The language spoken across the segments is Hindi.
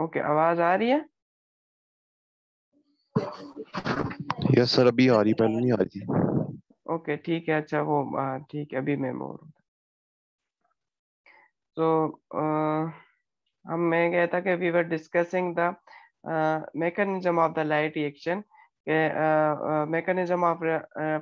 ओके आवाज आ रही है यस सर अभी आ रही पहले नहीं आ रही ओके ठीक है अच्छा वो ठीक है अभी मैं बोल रहा तो हम मैं कहता कि we were discussing the mechanism of the light reaction mechanism of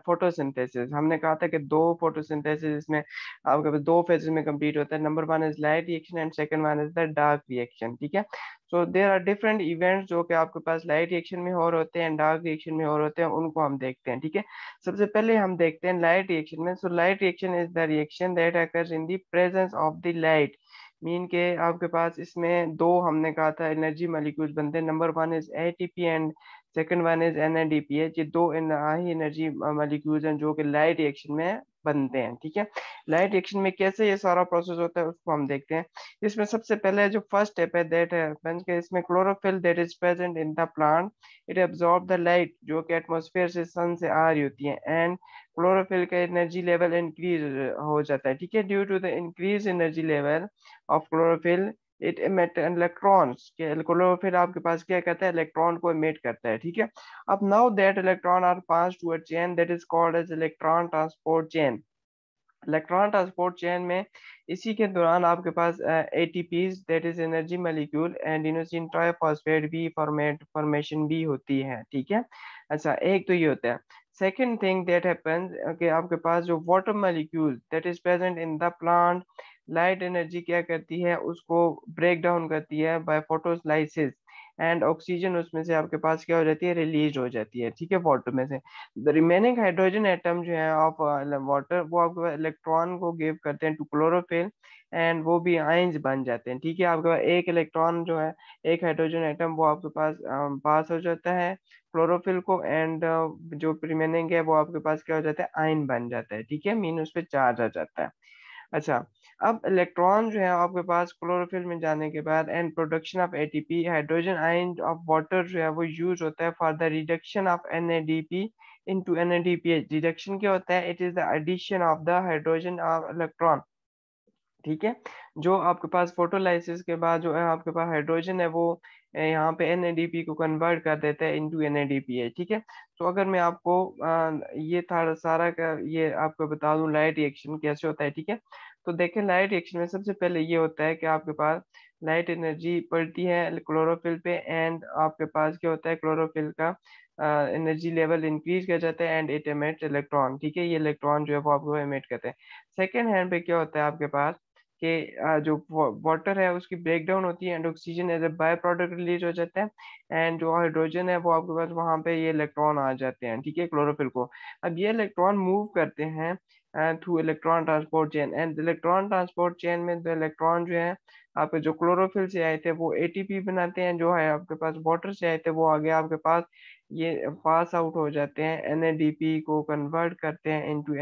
photosynthesis हमने कहा था कि दो फोटोसिंथेसिस इसमें आपके पास दो फेजेस में कंप्लीट होता है number one is light reaction and second one is the dark reaction ठीक है so there are different events जो कि आपके पास लाइट रिएक्शन में और होते हैं डार्क रिएक्शन में और होते हैं उनको हम देखते हैं ठीक है सबसे पहले हम देखते हैं लाइट रिएक्शन में so light reaction is the reaction that occurs in the presence of the light mean के आपके पास इसमें दो हमने कहा था एनर्जी मालिक्यूल्स बनते हैं number one is ATP and second one is N ये दो हाई एनर्जी मॉलिक्यूल्स हैं जो कि लाइट रिएक्शन में बनते हैं ठीक है लाइट रिएक्शन में कैसे ये सारा प्रोसेस होता है उसको हम देखते हैं इसमें सबसे पहले जो फर्स्ट स्टेप है दैट हैपेंस के इसमें chlorophyll that is present in the plant it absorb the light जो कि एटमोसफेयर से सन से आ रही होती है एंड क्लोरोफिल का एनर्जी लेवल इंक्रीज हो जाता है ठीक है due to the increase energy level of chlorophyll it emit electrons के क्लोरोफिल आपके पास क्या कहता है इलेक्ट्रॉन को इमेट करता है ठीक है अब now that electron are pass to a chain that is called as electron transport chain electron transport chain में इसी के दौरान आपके पास A T ATPs that is energy molecule and inosine triphosphate भी फॉर्मेट फॉर्मेशन भी होती है ठीक है अच्छा एक तो ये होता है second thing that happens okay आपके पास जो water molecule that is present in the plant light energy क्या करती है उसको ब्रेक डाउन करती है बाय फोटोस्लाइसिस एंड ऑक्सीजन उसमें से आपके पास क्या हो जाती है रिलीज हो जाती है ठीक है वाटर में से द रिमेनिंग हाइड्रोजन एटम जो है ऑफ वाटर uh, वो आपके पास इलेक्ट्रॉन को गिव करते हैं टू क्लोरोफिल एंड वो भी आइंस बन जाते हैं ठीक है आपके पास एक इलेक्ट्रॉन जो है एक हाइड्रोजन एटम वो आपके पास पास um, हो जाता है क्लोरोफिल को एंड uh, जो रिमेनिंग है वो आपके पास क्या हो जाता है आइन बन जाता है ठीक है मीन उस पर चार्ज आ जाता है अच्छा अब इलेक्ट्रॉन जो है आपके पास क्लोरोफिल में जाने के बाद and production of ATP hydrogen ion of water जो है वो यूज होता है for the reduction of NADP into NADPH reduction क्या होता है it is the addition of the hydrogen of electron ठीक है जो आपके पास फोटोलाइसिस के बाद जो है आपके पास हाइड्रोजन है वो यहाँ पे एन को कन्वर्ट कर देता है इंटू एन ठीक है तो अगर मैं आपको ये था सारा का ये आपको बता दूं लाइट रिएक्शन कैसे होता है ठीक है तो देखें लाइट रिएक्शन में सबसे पहले ये होता है कि आपके पास लाइट एनर्जी पड़ती है क्लोरोफिल पे एंड आपके पास क्या होता है क्लोरोफिल का एनर्जी लेवल इंक्रीज कर जाता है एंड इट एमेट इलेक्ट्रॉन ठीक है ये इलेक्ट्रॉन जो है वो आपको एमेट करते हैं सेकेंड हैंड पे क्या होता है आपके पास के जो वाटर है उसकी ब्रेक डाउन होती है and oxygen as a by product release हो जाता है एंड जो हाइड्रोजन है वो आपके पास वहाँ पे ये इलेक्ट्रॉन आ जाते हैं ठीक है क्लोरोफिल को अब ये इलेक्ट्रॉन मूव करते हैं through electron transport chain and electron transport chain में जो इलेक्ट्रॉन जो है आपके जो क्लोरोफिल से आए थे वो ए बनाते हैं जो है आपके पास वाटर से आए थे वो आगे आपके पास ये पास आउट हो जाते हैं एन को कन्वर्ट करते हैं इन टू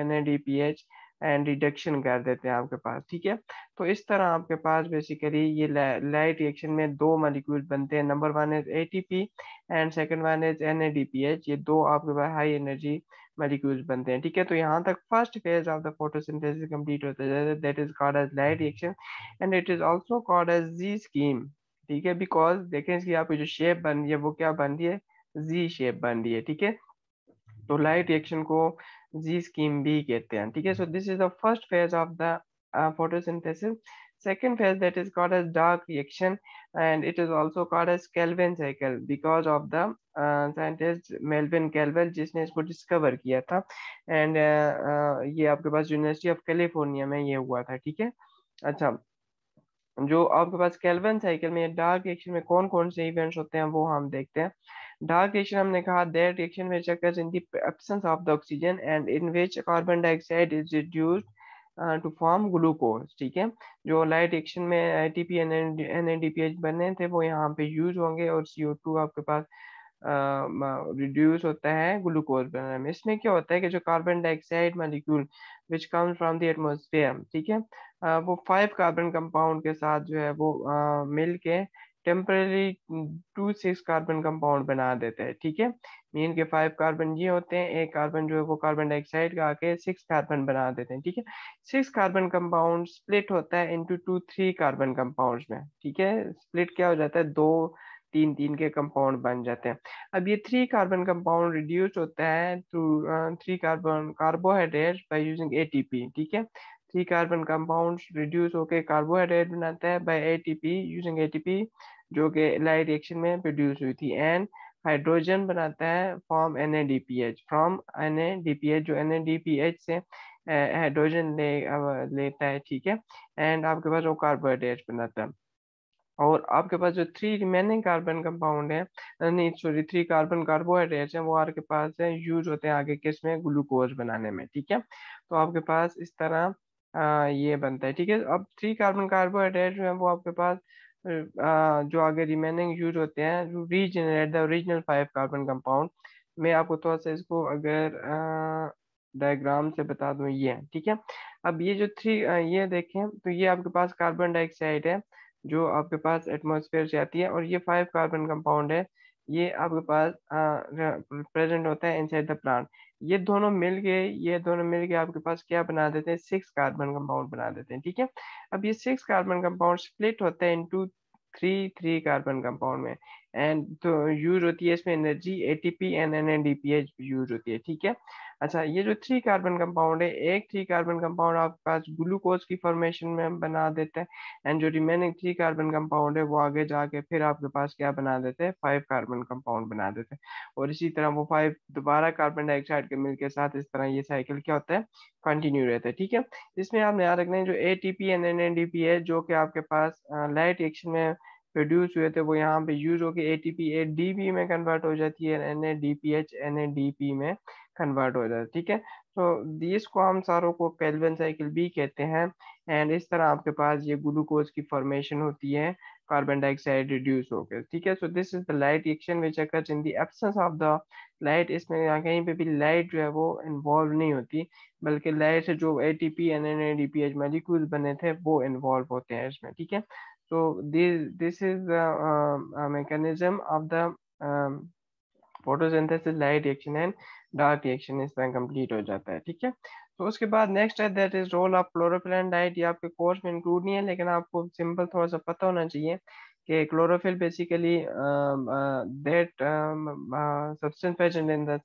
एंड रिडक्शन कर देते हैं आपके पास ठीक है तो इस तरह आपके पास बेसिकली ये लाइट रिएक्शन में दो मालिक्यूल बनते हैं number one is A and second one is N ये दो आपके पास हाई एनर्जी मालिक्यूल बनते हैं ठीक है तो यहाँ तक first phase of the photosynthesis complete होता है that is called as light reaction and it is also called as Z scheme ठीक है बिकॉज देखें इसकी आपकी जो शेप बन रही है वो क्या बन रही है जी शेप बन रही है ठीक है तो लाइट रिएक्शन को जी स्कीम भी कहते हैं ठीक है so this is the first phase of the photosynthesis second phase that is called as dark reaction and it is also called as Calvin cycle because of the scientist Melvin Calvin जिसने इसको डिस्कवर किया था एंड uh, uh, ये आपके पास यूनिवर्सिटी ऑफ कैलिफोर्निया में ये हुआ था ठीक है अच्छा जो आपके पास कैलवन साइकिल में डार्क रिएक्शन में कौन कौन से इवेंट्स होते हैं वो हम देखते हैं डार्क रिएक्शन हमने कहा that reaction which occurs in the absence of the oxygen and in which carbon dioxide is reduced to form glucose ठीक है जो लाइट रिएक्शन में I T P N N D P H बने थे वो यहाँ पे यूज होंगे और सी ओ टू आपके पास रिड्यूस uh, होता है ग्लूकोज बनाने में इसमें क्या होता है कि जो carbon dioxide molecule which comes from the atmosphere ठीक है वो फाइव कार्बन कंपाउंड के साथ जो है वो मिल के temporary two six carbon compound बना देते हैं ठीक है मीन के फाइव कार्बन ये होते हैं एक कार्बन जो है वो कार्बन डाइऑक्साइड का आके सिक्स कार्बन बना देते हैं ठीक है सिक्स कार्बन कंपाउंड स्प्लिट होता है into two three carbon compound में ठीक है स्प्लिट क्या हो जाता है दो तीन तीन के कंपाउंड बन जाते हैं अब ये थ्री कार्बन कंपाउंड रिड्यूस होता है to three carbon carbohydrate by using ATP ठीक है थ्री कार्बन compounds रिड्यूस होके कार्बोहाइड्रेट बनाता है यूजिंग ए टी पी जो कि LI रिएक्शन में प्रोड्यूस हुई थी एंड हाइड्रोजन बनाता है form N A D P H from N A D P H जो N A D P H से हाइड्रोजन ले लेता है ठीक है एंड आपके पास वो कार्बोहाइड्रेट बनाता है और आपके पास जो थ्री रिमेनिंग कार्बन कंपाउंड है नहीं सॉरी थ्री कार्बन कार्बोहाइड्रेट्स हैं वो आपके पास है यूज होते हैं आगे किस में ग्लूकोज बनाने में ठीक है तो आपके पास इस तरह हाँ, ये बनता है ठीक है अब थ्री कार्बन कार्बोहाइड्रेट जो है वो आपके पास जो आगे रिमेनिंग यूज होते हैं regenerate the original five carbon compound मैं आपको थोड़ा सा इसको अगर डायग्राम से बता दूं ये ठीक है अब ये जो थ्री ये देखें तो ये आपके पास कार्बन डाइऑक्साइड है जो आपके पास एटमोसफेयर से आती है और ये फाइव कार्बन कंपाउंड है ये आपके पास प्रेजेंट होता है इनसाइड द प्लांट ये दोनों मिल गए ये दोनों मिल गए आपके पास क्या बना देते हैं सिक्स कार्बन कंपाउंड बना देते हैं ठीक है अब ये सिक्स कार्बन कंपाउंड स्प्लिट होते हैं into three three carbon compound में एंड तो यूज होती है इसमें energy ATP and NNDPH use होती है ठीक है अच्छा ये जो थ्री कार्बन कंपाउंड है एक थ्री कार्बन कंपाउंड आपके पास ग्लूकोज की फॉर्मेशन में बना देते हैं एंड जो रिमेनिंग थ्री कार्बन कंपाउंड है वो आगे जाके फिर आपके पास क्या बना देते हैं फाइव कार्बन कंपाउंड बना देते हैं और इसी तरह वो फाइव दोबारा कार्बन डाइऑक्साइड के मिल के साथ इस तरह ये साइकिल क्या होता है कंटिन्यू रहता है ठीक है इसमें आप याद रखना है जो A T P N N N D P है जो कि आपके पास लाइट एक्शन में प्रोड्यूस हुए थे वो यहाँ पे यूज होके A T P A D P में कन्वर्ट हो जाती है N A D P H N A D P में कन्वर्ट हो जाता है ठीक है तो इसको हम सारों को कैलविन साइकिल भी कहते हैं एंड इस तरह आपके पास ये ग्लूकोज की फॉर्मेशन होती है कार्बन डाइऑक्साइड रिड्यूस होकर ठीक है so this is the light reaction which occurs in the absence of the light इसमें यहाँ कहीं पे भी लाइट जो है वो इन्वॉल्व नहीं होती बल्कि लाइट से जो A T P N N A D P H molecule बने थे वो इन्वॉल्व होते हैं इसमें ठीक है so this this is the uh, uh, mechanism of the um, photosynthesis light reaction and dark reaction is then complete ho jata hai theek hai तो उसके बाद नेक्स्ट है that is role of chlorophyll and diet ये आपके कोर्स में इंक्लूड नहीं है लेकिन आपको सिंपल थोड़ा सा पता होना चाहिए कि chlorophyll basically that substance present in the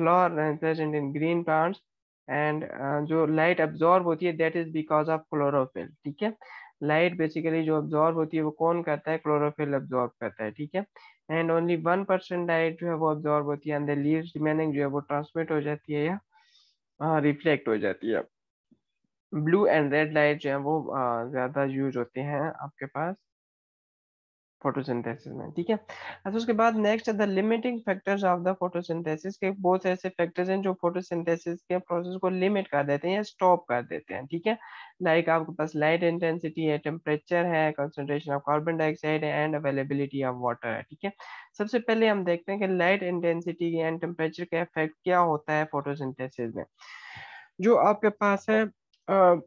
floor present in green plants and uh, जो लाइट अब्जॉर्ब होती है that is because of chlorophyll ठीक है लाइट बेसिकली जो अब्जॉर्ब होती है वो कौन करता है क्लोरोफिल अब्जॉर्ब करता है ठीक है and only one percent light जो है वो अब्जॉर्ब होती है एंड लीव रिमेनिंग जो है वो ट्रांसमिट हो जाती है या रिफ्लेक्ट uh, हो जाती है ब्लू एंड रेड लाइट जो है वो uh, ज़्यादा यूज होते हैं आपके पास फोटोसिंथेसिस में ठीक है अच्छा उसके बाद नेक्स्ट है the limiting factors of the photosynthesis के बहुत ऐसे फैक्टर्स हैं जो फोटोसिंथेसिस के प्रोसेस को लिमिट कर देते हैं या स्टॉप कर देते हैं ठीक है लाइक like आपके पास लाइट इंटेंसिटी है टेम्परेचर है concentration of carbon dioxide and availability of water है ठीक है सबसे पहले हम देखते हैं कि लाइट इंटेंसिटी एंड टेम्परेचर का इफेक्ट क्या होता है फोटोसिंथेसिस में जो आपके पास है uh,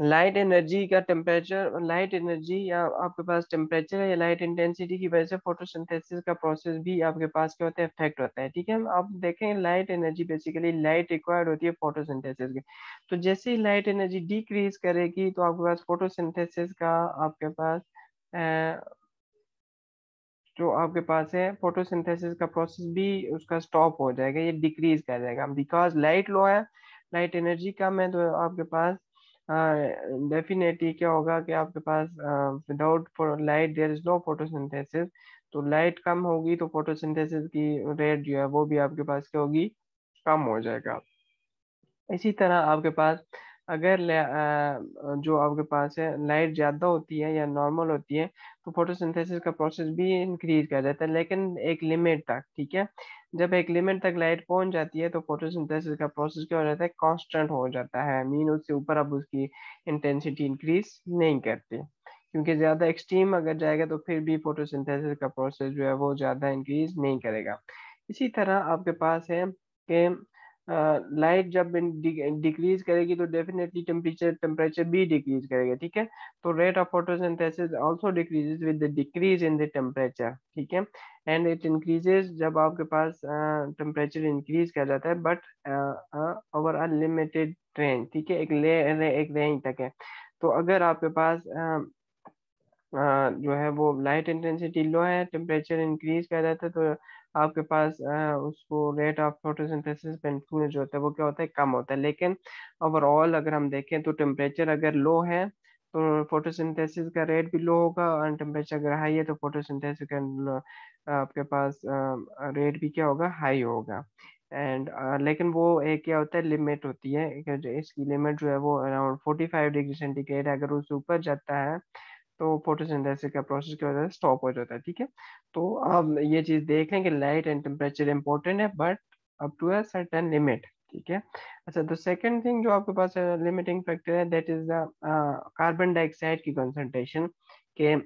लाइट एनर्जी का टेम्परेचर लाइट एनर्जी या आपके पास टेम्परेचर या लाइट इंटेंसिटी की वजह से फोटोसिंथेसिस का प्रोसेस भी आपके पास क्या होता है इफेक्ट होता है ठीक है आप देखें light energy basically light required होती है फोटोसिंथेसिस की तो जैसे ही लाइट एनर्जी डिक्रीज करेगी तो आपके पास फोटो का आपके पास जो आपके पास है फोटो का प्रोसेस भी उसका स्टॉप हो जाएगा ये डिक्रीज कर जाएगा बिकॉज लाइट लो है लाइट एनर्जी कम है तो आपके पास डेफिनेटली हाँ, क्या होगा कि आपके पास without light there is no photosynthesis तो लाइट कम होगी तो फोटोसिंथेसिस की रेट जो है वो भी आपके पास क्या होगी कम हो जाएगा इसी तरह आपके पास अगर जो आपके पास है लाइट ज़्यादा होती है या नॉर्मल होती है तो फोटोसिंथेसिस का प्रोसेस भी इंक्रीज कर जाता है लेकिन एक लिमिट तक ठीक है जब एक लिमिट तक लाइट पहुंच जाती है तो फोटोसिंथेसिस का प्रोसेस क्या हो जाता है कांस्टेंट हो जाता है मीन उससे ऊपर अब उसकी इंटेंसिटी इंक्रीज नहीं करती क्योंकि ज़्यादा एक्सट्रीम अगर जाएगा तो फिर भी फोटो का प्रोसेस जो है वो ज़्यादा इंक्रीज नहीं करेगा इसी तरह आपके पास है कि लाइट जब डिक्रीज करेगी तो डेफिनेटली टेम्परेचर टेम्परेचर भी डिक्रीज करेगा ठीक है तो rate of photosynthesis also decreases with the decrease in the temperature ठीक है एंड इट इंक्रीजेस जब आपके पास टेम्परेचर uh, इंक्रीज कर जाता है बट ओवर अनलिमिटेड रेंज ठीक है एक ले एक रेंज तक है तो अगर आपके पास uh, जो है वो लाइट इंटेंसिटी लो है टेम्परेचर इंक्रीज कर जाता है तो आपके पास उसको रेट ऑफ फोटोसिंथेसिस सिंथेसिस जो होता है वो क्या होता है कम होता है लेकिन ओवरऑल अगर हम देखें तो टेम्परेचर अगर लो है तो फोटोसिंथेसिस का रेट भी लो होगा और टेम्परेचर अगर हाई है तो फोटोसिंथेसिस का आपके पास रेट भी क्या होगा हाई होगा एंड लेकिन वो एक क्या होता है लिमिट होती है इसकी लिमिट जो है वो अराउंड फाइव डिग्री सेंटीग्रेड अगर उससे ऊपर जाता है तो फोटोसिंथेसिस का प्रोसेस की वजह से स्टॉप हो जाता है ठीक है तो आप ये चीज देख लें कि लाइट एंड टेम्परेचर इंपॉर्टेंट है but up to a certain limit ठीक है अच्छा तो सेकंड थिंग जो आपके पास लिमिटिंग फैक्टर है that is the carbon dioxide की कंसंट्रेशन के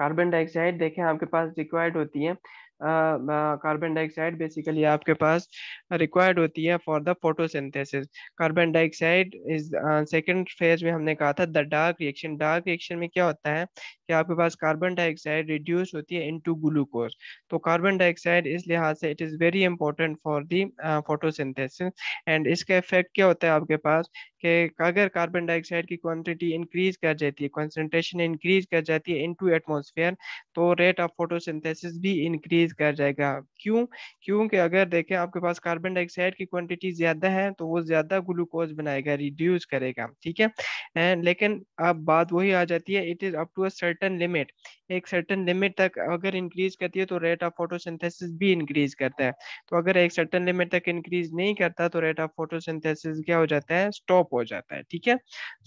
कार्बन डाइऑक्साइड देखें आपके पास रिक्वायर्ड होती है कार्बन डाइऑक्साइड बेसिकली आपके पास रिक्वायर्ड होती है for the photosynthesis carbon dioxide is second phase में हमने कहा था the dark reaction dark reaction में क्या होता है कि आपके पास कार्बन डाइऑक्साइड रिड्यूस होती है इनटू ग्लूकोज तो कार्बन डाइऑक्साइड इस लिहाज से it is very important for the photosynthesis and इसका इफेक्ट क्या होता है आपके पास कि अगर कार्बन डाइऑक्साइड की क्वांटिटी इंक्रीज कर जाती है कॉन्सेंट्रेशन इंक्रीज कर जाती है इनटू एटमॉस्फेयर तो रेट ऑफ फोटोसिंथेसिस भी इंक्रीज इंक्रीज कर जाएगा क्यों क्योंकि अगर देखें आपके पास कार्बन डाइऑक्साइड की क्वांटिटी ज्यादा है तो वो ज्यादा ग्लूकोज बनाएगा रिड्यूस करेगा ठीक है एंड लेकिन अब बात वही आ जाती है it is up to a certain limit एक सर्टन लिमिट तक अगर इंक्रीज करती है तो रेट ऑफ फोटोसिंथेसिस भी इंक्रीज करता है तो अगर एक सर्टन लिमिट तक इंक्रीज नहीं करता तो रेट ऑफ फोटोसिंथेसिस क्या हो जाता है स्टॉप हो जाता है ठीक है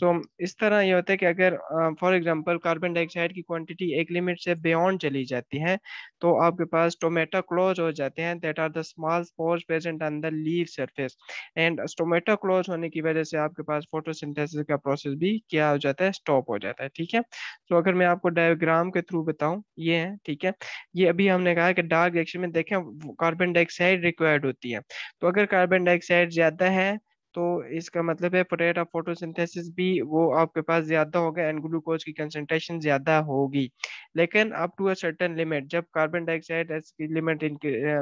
तो इस तरह ये होता है कि अगर फॉर एग्जाम्पल कार्बन डाइऑक्साइड की क्वांटिटी एक लिमिट से बियॉन्ड चली जाती है तो आपके पास स्टोमेटा क्लोज हो जाते हैं that are the small spores present on the leave surface and stomata close होने की वजह से आपके पास फोटोसिंथेसिस का प्रोसेस भी क्या हो जाता है स्टॉप हो जाता है ठीक है तो अगर मैं आपको डायग्राम के थ्रू बताऊँ ये है ठीक है ये अभी हमने कहा कि डार्क रिएक्शन में देखें कार्बन डाइऑक्साइड रिक्वायर्ड होती है तो अगर कार्बन डाइऑक्साइड ज्यादा है तो इसका मतलब है पोटेटा फोटोसिंथेसिस भी वो आपके पास ज्यादा होगा एंड ग्लूकोज की कंसेंट्रेशन ज्यादा होगी लेकिन up to a certain limit जब कार्बन डाइऑक्साइड की लिमिट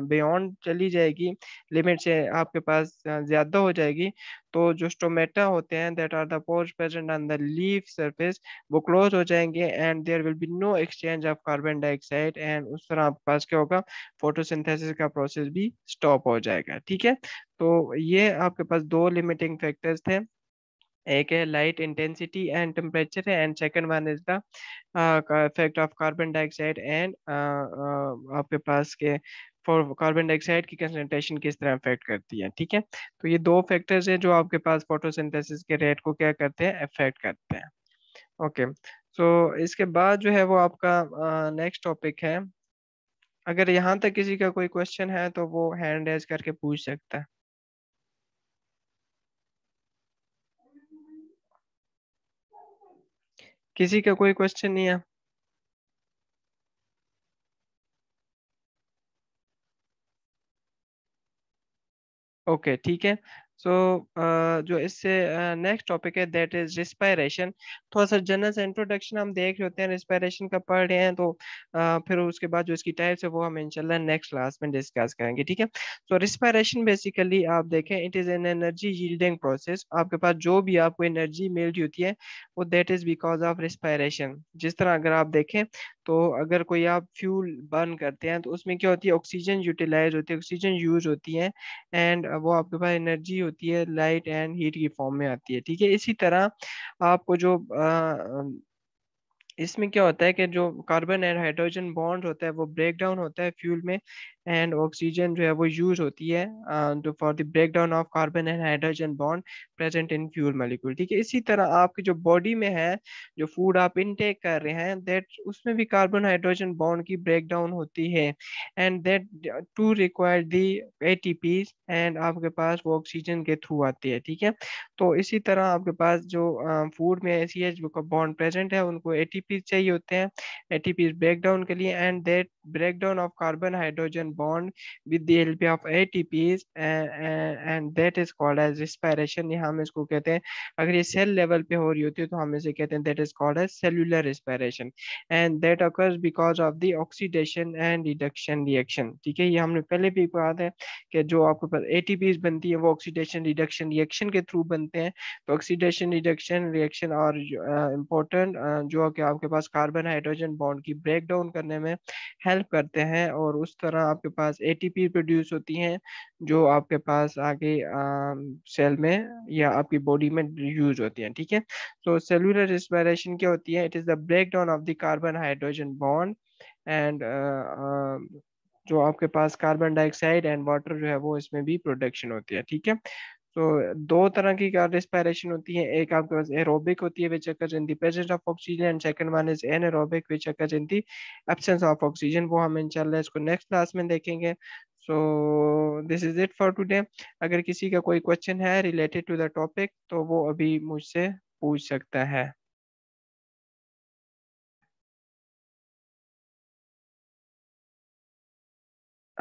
बियॉन्ड चली जाएगी लिमिट से आपके पास ज्यादा हो जाएगी तो जो स्टोमेटा होते हैं that are the pores present on the leaf surface वो क्लोज हो जाएंगे and there will be no exchange of carbon dioxide and उस तरह आपके पास क्या होगा फोटोसिंथेसिस का प्रोसेस भी स्टॉप हो जाएगा ठीक है तो ये आपके पास दो लिमिटिंग फैक्टर्स थे एक है लाइट इंटेंसिटी एंड टेम्परेचर है and second one is the effect of carbon dioxide and आपके पास के फॉर कार्बन डाइऑक्साइड की कंसनट्रेशन किस तरह अफेक्ट करती है ठीक है तो ये दो फैक्टर्स हैं जो आपके पास फोटोसिंथेसिस के रेट को क्या करते हैं अफेक्ट करते हैं ओके सो इसके बाद जो है वो आपका नेक्स्ट uh, टॉपिक है अगर यहाँ तक किसी का कोई क्वेश्चन है तो वो हैंड एज करके पूछ सकता है किसी का कोई क्वेश्चन नहीं है ओके ठीक है सो so, uh, जो इससे नेक्स्ट uh, टॉपिक है दैट इज रिस्पायरेशन थोड़ा सा जनरल से इंट्रोडक्शन हम देख रहे होते हैं रिस्पायरेशन का पढ़ रहे हैं तो uh, फिर उसके बाद जो इसकी टाइप्स है वो हम इंशाल्लाह नेक्स्ट क्लास में डिस्कस करेंगे ठीक है सो रिस्पायरेशन बेसिकली आप देखें it is an energy yielding process आपके पास जो भी आपको एनर्जी मिल रही होती है वो that is because of respiration जिस तरह अगर आप देखें तो अगर कोई आप फ्यूल बर्न करते हैं तो उसमें क्या होती है ऑक्सीजन यूटिलाइज होती है ऑक्सीजन यूज होती है एंड वो आपके पास एनर्जी होती है लाइट एंड हीट की फॉर्म में आती है ठीक है इसी तरह आपको जो इसमें क्या होता है कि जो कार्बन एंड हाइड्रोजन बॉन्ड होता है वो ब्रेक डाउन होता है फ्यूल में एंड ऑक्सीजन जो है वो यूज होती है for the break down of carbon and hydrogen bond present in fuel molecule ठीक है इसी तरह आपके जो बॉडी में है जो फूड आप इनटेक कर रहे हैं दैट उसमें भी कार्बन हाइड्रोजन बॉन्ड की ब्रेक डाउन होती है and that too require the a and आपके पास वो ऑक्सीजन के थ्रू आती है ठीक है तो इसी तरह आपके पास जो फूड में ऐसी है जो बॉन्ड प्रेजेंट है उनको ए चाहिए होते हैं ए ब्रेक डाउन के लिए and that break down of carbon hydrogen bond with the help of ATPs and, that is called as respiration हम इसको कहते हैं अगर ये सेल लेवल पे हो रही होती है तो हम इसे कहते हैं that is called as cellular respiration and that occurs because of the oxidation and reduction reaction ठीक है ये हमने पहले भी कहा था कि जो आपके पास ATPs बनती है वो ऑक्सीडेशन रिडक्शन रिएक्शन के थ्रू बनते हैं तो ऑक्सीडेशन रिडक्शन रिएक्शन और इम्पोर्टेंट जो कि आपके पास कार्बन हाइड्रोजन बॉन्ड की डाउन करने में हेल्प करते हैं और उस तरह आप आपके पास एटीपी प्रोड्यूस होती हैं जो आपके पास आगे सेल में या आपकी बॉडी में यूज होती हैं ठीक है सो सेलुलर रिस्पायरेशन क्या होती है it is the break down of the carbon hydrogen bond and जो आपके पास कार्बन डाइऑक्साइड एंड वाटर जो है वो इसमें भी प्रोडक्शन होती है ठीक है तो दो तरह की रेस्पिरेशन होती है एक आपके पास एरोबिक होती है which occurs in the presence of oxygen and second one is anaerobic which occurs in the absence of oxygen वो हम इंशाल्लाह इसको नेक्स्ट क्लास में देखेंगे so this is it for today अगर किसी का कोई क्वेश्चन है रिलेटेड टू द टॉपिक तो वो अभी मुझसे पूछ सकता है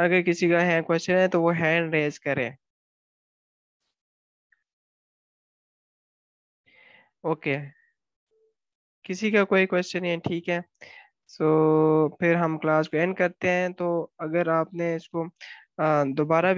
अगर किसी का है क्वेश्चन है तो वो हैंड रेज करें ओके किसी का कोई क्वेश्चन है ठीक है सो so, फिर हम क्लास को एंड करते हैं तो अगर आपने इसको दोबारा